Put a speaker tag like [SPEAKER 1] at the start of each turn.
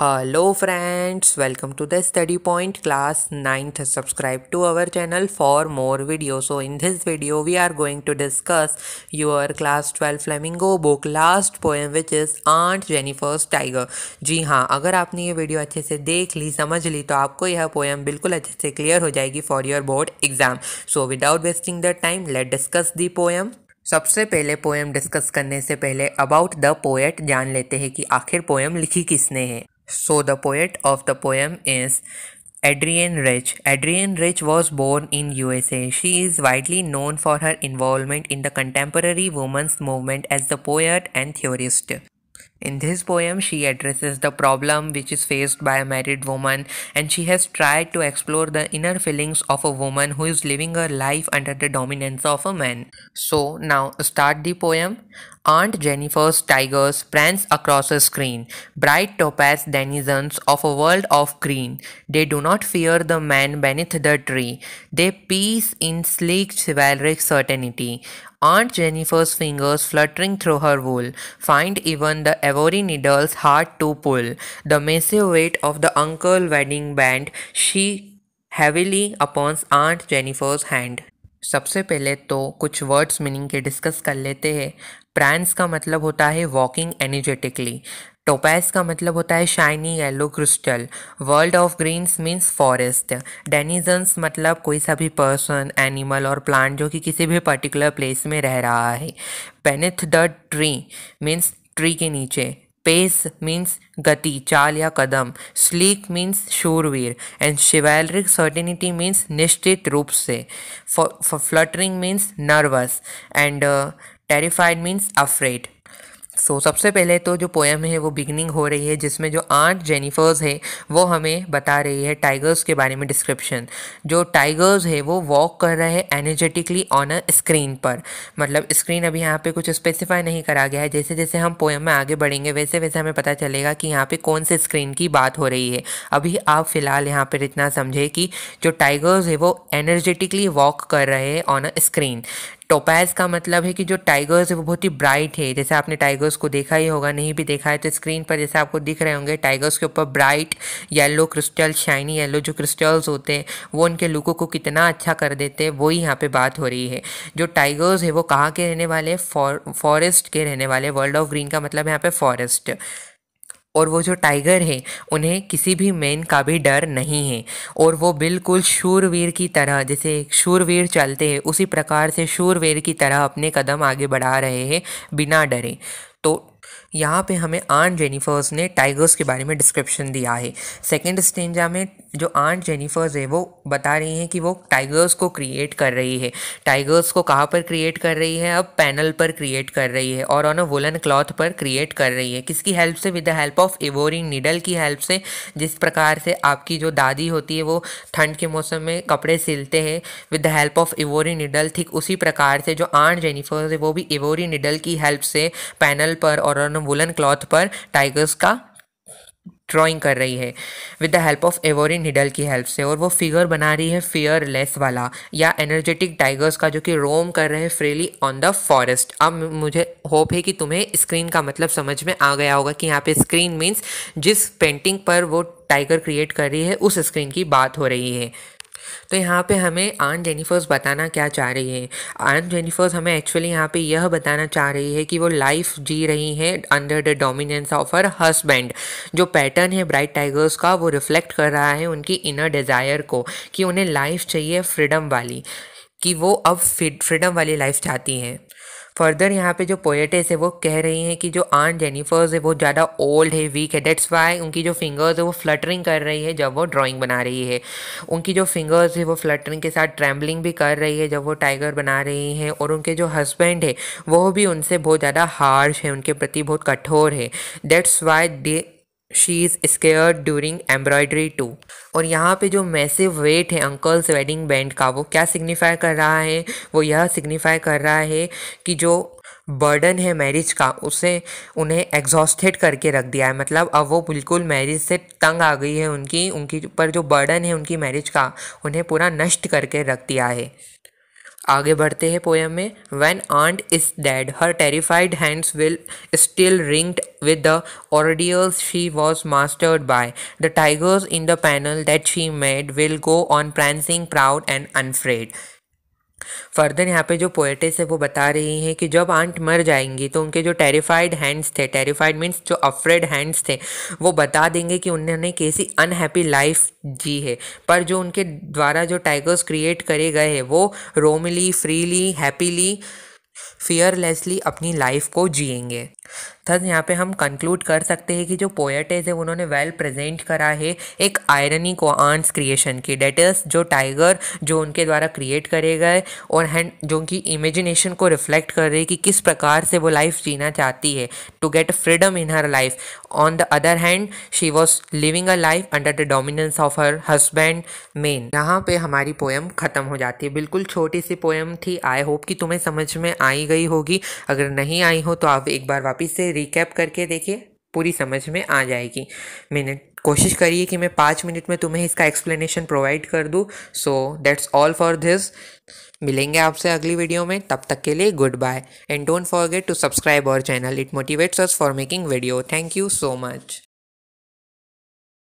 [SPEAKER 1] Hello friends welcome to the study point class ninth subscribe to our channel for more video so in this video we are going to discuss your class twelve Flamingo book last poem which is aunt Jennifer's tiger जी हाँ अगर आपने ये video अच्छे से देख ली समझ ली तो आपको यह पोएम बिल्कुल अच्छे से क्लियर हो जाएगी for your board exam so without wasting the time let discuss the poem सबसे पहले पोएम डिस्कस करने से पहले अबाउट द पोएट जान लेते हैं कि आखिर पोएम लिखी किसने है So the poet of the poem is Adrienne Rich. Adrienne Rich was born in USA. She is widely known for her involvement in the contemporary women's movement as the poet and theorist. In this poem, she addresses the problem which is faced by a married woman and she has tried to explore the inner feelings of a woman who is living her life under the dominance of a man. So, now start the poem. Aunt Jennifer's tigers prance across a screen, bright topaz denizens of a world of green. They do not fear the man beneath the tree. They peace in sleek chivalric certainty. Aunt Jennifer's fingers fluttering through her wool, find even the ivory needles hard to pull. The massive weight of the uncle wedding band she heavily upon Aunt Jennifer's hand. सबसे पहले तो कुछ words meaning के discuss कर लेते हैं prawns का मतलब होता है वॉकिंग एनर्जेटिकली टोपैस का मतलब होता है shiny yellow crystal world of greens means forest denizens मतलब कोई सा भी पर्सन एनिमल और प्लांट जो कि किसी भी पर्टिकुलर प्लेस में रह रहा है beneath the tree means tree के नीचे पेस मीन्स गति चाल या कदम स्लीक मीन्स शूरवीर एंड शिवेलरिक सर्टेनिटी मीन्स निश्चित रूप से fluttering means nervous and terrified means afraid so so, सबसे पहले तो जो पोएम है वो बिगनिंग हो रही है जिसमें जो आंट जेनिफर्स है वो हमें बता रही है टाइगर्स के बारे में डिस्क्रिप्शन जो टाइगर्स है वो वॉक कर रहे हैं एनर्जेटिकली ऑन अ स्क्रीन पर मतलब स्क्रीन अभी यहाँ पे कुछ स्पेसिफाई नहीं करा गया है जैसे जैसे हम पोएम में आगे बढ़ेंगे वैसे वैसे हमें पता चलेगा कि यहाँ पर कौन से स्क्रीन की बात हो रही है अभी आप फिलहाल यहाँ पर इतना समझे कि जो टाइगर्स है वो एनर्जेटिकली वॉक कर रहे हैं ऑन अ स्क्रीन टोपैज का मतलब है कि जो टाइगर्स है वो बहुत ही ब्राइट है जैसे आपने टाइगर्स को देखा ही होगा नहीं भी देखा है तो स्क्रीन पर जैसे आपको दिख रहे होंगे टाइगर्स के ऊपर bright yellow crystal shiny yellow जो क्रिस्टल्स होते हैं वो उनके लुकों को कितना अच्छा कर देते हैं वही यहाँ पर बात हो रही है जो टाइगर्स है वो कहाँ के रहने वाले फॉरेस्ट के रहने वाले वर्ल्ड ऑफ ग्रीन का मतलब यहाँ पर फॉरेस्ट और वो जो टाइगर है उन्हें किसी भी मैन का भी डर नहीं है और वो बिल्कुल शूरवीर की तरह जैसे शूरवीर चलते हैं उसी प्रकार से शूरवीर की तरह अपने कदम आगे बढ़ा रहे हैं बिना डरे तो यहाँ पे हमें आन जेनिफर्स ने टाइगर्स के बारे में डिस्क्रिप्शन दिया है सेकेंड स्टेंजा में जो आंट जेनिफर्स है वो बता रही हैं कि वो टाइगर्स को क्रिएट कर रही है टाइगर्स को कहाँ पर क्रिएट कर रही है अब पैनल पर क्रिएट कर रही है और ऑन अ वुलन क्लॉथ पर क्रिएट कर रही है किसकी हेल्प से विद द हेल्प ऑफ एवोरिंग नीडल की हेल्प से जिस प्रकार से आपकी जो दादी होती है वो ठंड के मौसम में कपड़े सिलते हैं विद द हेल्प ऑफ एवोरिंग निडल ठीक उसी प्रकार से जो आंट जेनिफर्स है वो भी एवोरिंग निडल की हेल्प से पैनल पर और और वुलन क्लॉथ पर टाइगर्स का ड्राइंग कर रही है with the help of ivory needle की हेल्प से और वो फिगर बना रही है फियरलेस वाला या एनर्जेटिक टाइगर्स का जो कि रोम कर रहे हैं फ्रीली ऑन द फॉरेस्ट अब मुझे होप है कि तुम्हें स्क्रीन का मतलब समझ में आ गया होगा कि यहाँ पे स्क्रीन मीन्स जिस पेंटिंग पर वो टाइगर क्रिएट कर रही है उस स्क्रीन की बात हो रही है तो यहाँ पे हमें आन जेनिफर्स बताना क्या चाह रही है आन जेनिफर्स हमें एक्चुअली यहाँ पे यह बताना चाह रही है कि वो लाइफ जी रही हैं under the dominance of her husband जो पैटर्न है ब्राइट टाइगर्स का वो रिफ्लेक्ट कर रहा है उनकी इनर डिज़ायर को कि उन्हें लाइफ चाहिए फ्रीडम वाली कि वो अब फ्रीडम वाली लाइफ चाहती हैं फर्दर यहाँ पे जो पोएटेस है वो कह रही हैं कि जो आन जेनिफर्स है वो ज़्यादा ओल्ड है वीक है डेट्स वाई उनकी जो फिंगर्स है वो फ्लटरिंग कर रही है जब वो ड्राइंग बना रही है उनकी जो फिंगर्स है वो फ्लटरिंग के साथ ट्रैवलिंग भी कर रही है जब वो टाइगर बना रही हैं और उनके जो हस्बैंड है वो भी उनसे बहुत ज़्यादा हार्श है उनके प्रति बहुत कठोर है that's why they she is scare during embroidery too और यहाँ पे जो मैसिव वेट है अंकल्स वेडिंग बैंड का वो क्या सिग्निफाई कर रहा है वो यह सिग्निफाई कर रहा है कि जो बर्डन है मैरिज का उसे उन्हें एग्जॉस्टेड करके रख दिया है मतलब अब वो बिल्कुल मैरिज से तंग आ गई है उनकी उनकी पर जो बर्डन है उनकी मैरिज का उन्हें पूरा नष्ट करके रख दिया है आगे बढ़ते हैं पोएम में when aunt is dead her terrified hands will still ringed with the ordeals she was mastered by the tigers in the panel that she made will go on prancing proud and unafraid further यहाँ पे जो poet's है वो बता रही हैं कि जब आंट मर जाएंगी तो उनके जो टेरिफाइड हैंड्स थे टेरिफाइड मीन्स जो अफ्रेड हैंड्स थे वो बता देंगे कि उन्होंने कैसी अनहैप्पी लाइफ जी है पर जो उनके द्वारा जो टाइगर्स क्रिएट करे गए हैं वो रोमली फ्रीली हैप्पीली फियरलेसली अपनी लाइफ को जिएंगे थर्स यहाँ पे हम कंक्लूड कर सकते हैं कि जो पोएटेज है उन्होंने वेल प्रेजेंट करा है एक आयरनी को आंस क्रिएशन की डेट इज़ जो टाइगर जो उनके द्वारा क्रिएट करे गए और हैंड जो कि इमेजिनेशन को रिफ्लेक्ट कर रही कि किस प्रकार से वो लाइफ जीना चाहती है to get freedom in her life on the other hand she was living a life under the dominance of her husband men यहाँ पे हमारी पोएम ख़त्म हो जाती है बिल्कुल छोटी सी पोएम थी आई होप कि तुम्हें समझ में आई गई होगी अगर नहीं आई हो तो आप एक बार वापस से रिकैप करके देखिए पूरी समझ में आ जाएगी मैंने कोशिश करिए कि मैं पाँच मिनट में तुम्हें इसका एक्सप्लेनेशन प्रोवाइड कर दूँ so that's all for this मिलेंगे आपसे अगली वीडियो में तब तक के लिए good bye and don't forget to subscribe our channel it motivates us for making video thank you so much